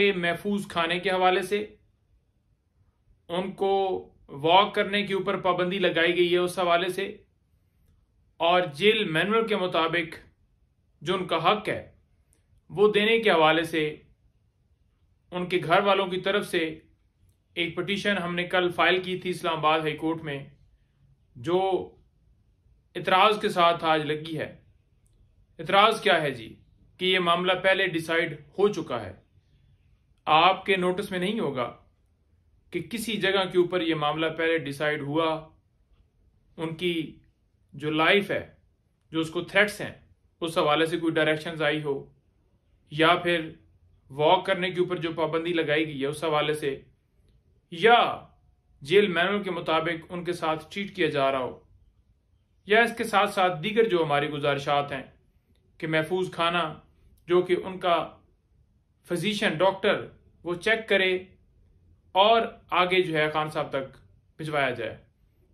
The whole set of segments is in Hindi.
महफूज खाने के हवाले से उनको वॉक करने के ऊपर पाबंदी लगाई गई है उस हवाले से और जेल मैनुअल के मुताबिक जो उनका हक है वो देने के हवाले से उनके घर वालों की तरफ से एक पटिशन हमने कल फाइल की थी इस्लामाबाद हाई कोर्ट में जो इतराज़ के साथ आज लगी है इतराज़ क्या है जी कि ये मामला पहले डिसाइड हो चुका है आपके नोटिस में नहीं होगा कि किसी जगह के ऊपर यह मामला पहले डिसाइड हुआ उनकी जो लाइफ है जो उसको थ्रेट्स हैं उस हवाले से कोई डायरेक्शंस आई हो या फिर वॉक करने के ऊपर जो पाबंदी लगाई गई है उस हवाले से या जेल मैनुअल के मुताबिक उनके साथ ट्रीट किया जा रहा हो या इसके साथ साथ दीगर जो हमारी गुजारिशात हैं कि महफूज खाना जो कि उनका फिजिशियन डॉक्टर वो चेक करे और आगे जो है खान साहब तक भिजवाया जाए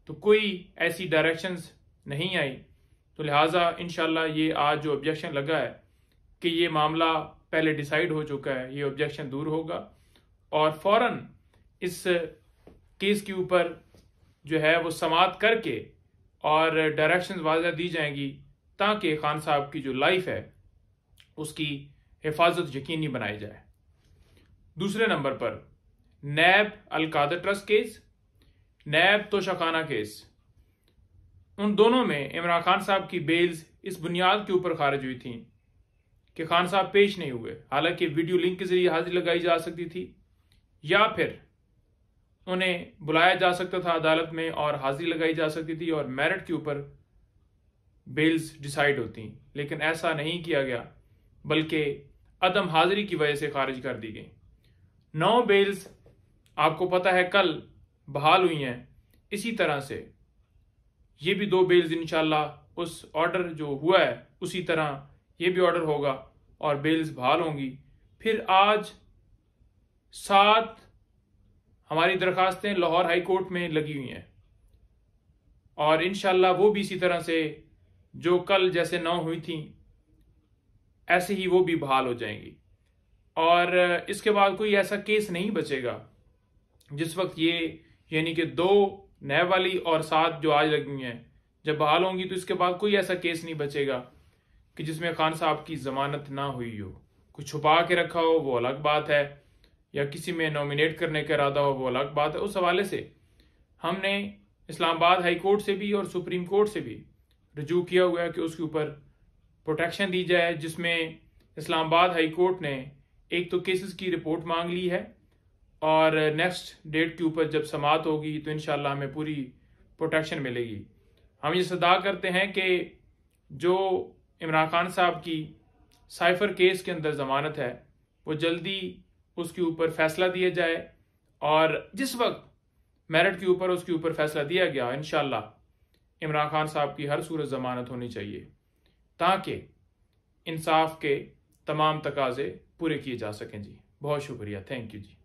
तो कोई ऐसी डायरेक्शंस नहीं आई तो लिहाजा इन ये आज जो ऑब्जेक्शन लगा है कि ये मामला पहले डिसाइड हो चुका है ये ऑब्जेक्शन दूर होगा और फ़ौर इस केस के ऊपर जो है वो समाप्त करके और डायरेक्शन वाजह दी जाएंगी ताकि खान साहब की जो लाइफ है उसकी हिफाजत यकीनी बनाई जाए दूसरे नंबर पर NAB Al Qadir trust case NAB शखाना केस उन दोनों में इमरान खान साहब की बेल्स इस बुनियाद के ऊपर खारिज हुई थी कि खान साहब पेश नहीं हुए हालांकि वीडियो लिंक के जरिए हाजिरी लगाई जा सकती थी या फिर उन्हें बुलाया जा सकता था अदालत में और हाजिरी लगाई जा सकती थी और मेरिट के ऊपर बेल्स डिसाइड होती लेकिन ऐसा नहीं किया गया बल्कि अदम हाजिरी की वजह से खारिज कर दी गई नौ बेल्स आपको पता है कल बहाल हुई हैं इसी तरह से ये भी दो बेल्स इनशाला उस ऑर्डर जो हुआ है उसी तरह ये भी ऑर्डर होगा और बेल्स बहाल होंगी फिर आज सात हमारी दरखास्तें लाहौर हाई कोर्ट में लगी हुई हैं और इन वो भी इसी तरह से जो कल जैसे नौ हुई थी ऐसे ही वो भी बहाल हो जाएंगी और इसके बाद कोई ऐसा केस नहीं बचेगा जिस वक्त ये यानी कि दो नए वाली और सात जो आज लगी हुई हैं जब बहाल होंगी तो इसके बाद कोई ऐसा केस नहीं बचेगा कि जिसमें खान साहब की जमानत ना हुई हो कुछ छुपा के रखा हो वो अलग बात है या किसी में नॉमिनेट करने का इरादा हो वो अलग बात है उस हवाले से हमने इस्लामाबाद हाई कोर्ट से भी और सुप्रीम कोर्ट से भी रजू किया हुआ है कि उसके ऊपर प्रोटेक्शन दी जाए जिसमें इस्लामाबाद हाई कोर्ट ने एक तो केसेस की रिपोर्ट मांग ली है और नेक्स्ट डेट के ऊपर जब समात होगी तो इन हमें पूरी प्रोटेक्शन मिलेगी हम ये सदा करते हैं कि जो इमरान खान साहब की साइफर केस के अंदर ज़मानत है वो जल्दी उसके ऊपर फैसला दिया जाए और जिस वक्त मेरिट के ऊपर उसके ऊपर फैसला दिया गया इन इमरान खान साहब की हर सूरत ज़मानत होनी चाहिए ताकि इंसाफ के तमाम तकाजे पूरे किए जा सकें जी बहुत शुक्रिया थैंक यू जी